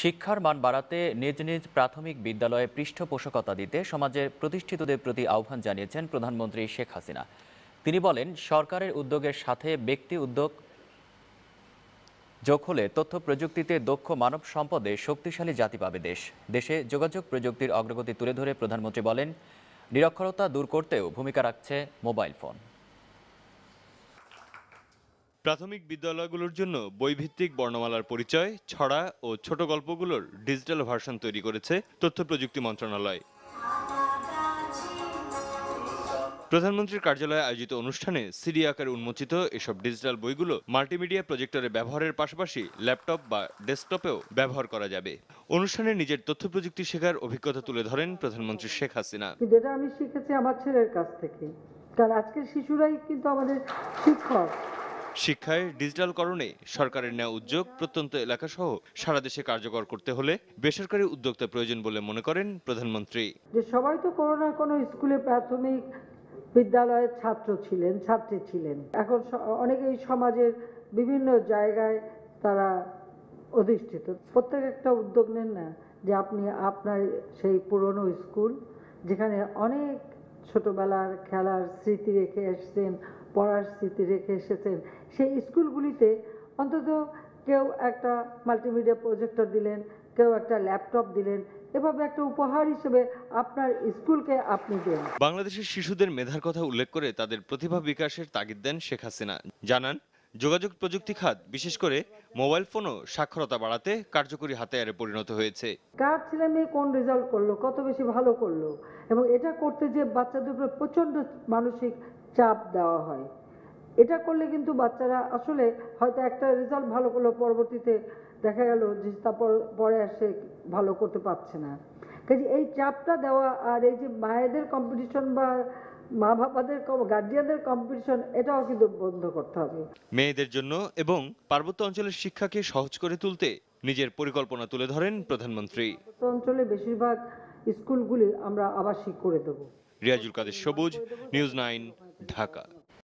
শিক্ষার মান বাড়াতে নিজ নিজ প্রাথমিক বিদ্যালয়ে পৃষ্ঠপোষকতা দিতে সমাজের প্রতিষ্ঠিতদের প্রতি আহ্বান জানিয়েছেন প্রধানমন্ত্রী শেখ হাসিনা তিনি বলেন সরকারের উদ্যোগের সাথে ব্যক্তি উদ্যোগ যোগ হলে তথ্য প্রযুক্তিতে দক্ষ মানব সম্পদে শক্তিশালী জাতি পাবে দেশ দেশে যোগাযোগ প্রযুক্তির অগ্রগতি তুলে ধরে প্রধানমন্ত্রী বলেন নিরক্ষরতা দূর করতেও ভূমিকা রাখছে মোবাইল ফোন প্রাথমিক বিদ্যালয়গুলোর জন্য বৈভিত্তিক বর্ণমালার পরিচয় ছড়া ও ছোট গল্পগুলোর ডিজিটাল ভার্সন তৈরি করেছে তথ্য প্রযুক্তি মন্ত্রণালয় প্রধানমন্ত্রীর কার্যালয়ে আয়োজিত অনুষ্ঠানে সিডি আকারে উন্মোচিত এসব ডিজিটাল বইগুলো মাল্টিমিডিয়া প্রজেক্টরে ব্যবহারের পাশাপাশি ল্যাপটপ বা ডেস্কটপেও ব্যবহার করা যাবে অনুষ্ঠানে নিজের তথ্য প্রযুক্তি শেখার অভিজ্ঞতা তুলে ধরেন প্রধানমন্ত্রী শেখ হাসিনা যেটা আমি শিখেছি আমার ছেলের কাছ থেকে কারণ আজকের শিশুরাই কিন্তু আমাদের শিক্ষক শিক্ষায় ডিজিটালকরণে সরকারের নেওয়া উদ্যোগ প্রত্যন্ত এলাকাসহ সারা দেশে কার্যকর করতে হলে বেসরকারি উদ্যোক্তা প্রয়োজন বলে মনে করেন প্রধানমন্ত্রী যে সবাই তো কোনো না কোনো স্কুলে প্রাথমিক বিদ্যালয়ের ছাত্র ছিলেন ছাত্রী ছিলেন এখন অনেকেই সমাজের বিভিন্ন জায়গায় তারা অধিষ্ঠিত প্রত্যেক একটা উদ্যোগ নেন না যে আপনি আপনার সেই পুরনো স্কুল যেখানে অনেক ছোটবেলার খেলার স্মৃতি রেখে এসছেন পড়ার স্মৃতি রেখে এসেছেন সেই স্কুলগুলিতে অন্তত কেউ একটা মাল্টিমিডিয়া প্রজেক্টর দিলেন কেউ একটা ল্যাপটপ দিলেন এভাবে একটা উপহার হিসেবে আপনার স্কুলকে আপনি দেন বাংলাদেশের শিশুদের মেধার কথা উল্লেখ করে তাদের প্রতিভা বিকাশের তাগিদ দেন শেখ হাসিনা জানান যোগাযোগ প্রযুক্তি খাত বিশেষ করে মোবাইল ফোনও সাক্ষরতা বাড়াতে কার্যকরী হাতিয়ারে পরিণত হয়েছে কার ছেলে মেয়ে কোন রেজাল্ট করলো কত বেশি ভালো করলো এবং এটা করতে যে বাচ্চাদের উপরে প্রচণ্ড মানসিক চাপ দেওয়া হয় এটা করলে কিন্তু বাচ্চারা আসলে হয়তো একটা রেজাল্ট ভালো করলো পরবর্তীতে দেখা গেল যে তারপর পরে আসে ভালো করতে পারছে না কাজে এই চাপটা দেওয়া আর এই যে মায়েদের কম্পিটিশন বা মা বাবাদের গার্জিয়ানদের কম্পিটিশন এটাও কিন্তু বন্ধ করতে হবে মেয়েদের জন্য এবং পার্বত্য অঞ্চলের শিক্ষাকে সহজ করে তুলতে নিজের পরিকল্পনা তুলে ধরেন প্রধানমন্ত্রী অঞ্চলে বেশিরভাগ স্কুলগুলি আমরা আবাসিক করে দেব রিয়াজুল কাদের সবুজ নিউজ নাইন ढाका